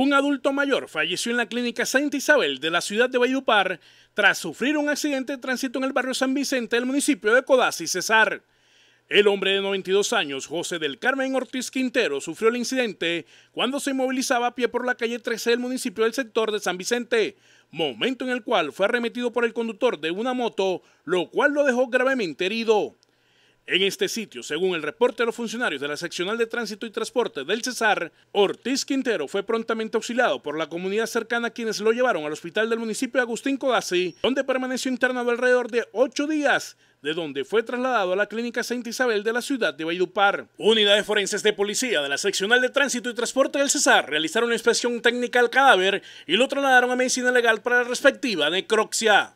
Un adulto mayor falleció en la clínica Santa Isabel de la ciudad de Valledupar tras sufrir un accidente de tránsito en el barrio San Vicente del municipio de Codazzi, Cesar. El hombre de 92 años, José del Carmen Ortiz Quintero, sufrió el incidente cuando se movilizaba a pie por la calle 13 del municipio del sector de San Vicente, momento en el cual fue arremetido por el conductor de una moto, lo cual lo dejó gravemente herido. En este sitio, según el reporte de los funcionarios de la seccional de tránsito y transporte del Cesar, Ortiz Quintero fue prontamente auxiliado por la comunidad cercana quienes lo llevaron al hospital del municipio de Agustín Codazzi, donde permaneció internado alrededor de ocho días de donde fue trasladado a la clínica Santa Isabel de la ciudad de Valledupar. Unidades forenses de policía de la seccional de tránsito y transporte del Cesar realizaron una inspección técnica al cadáver y lo trasladaron a medicina legal para la respectiva necropsia.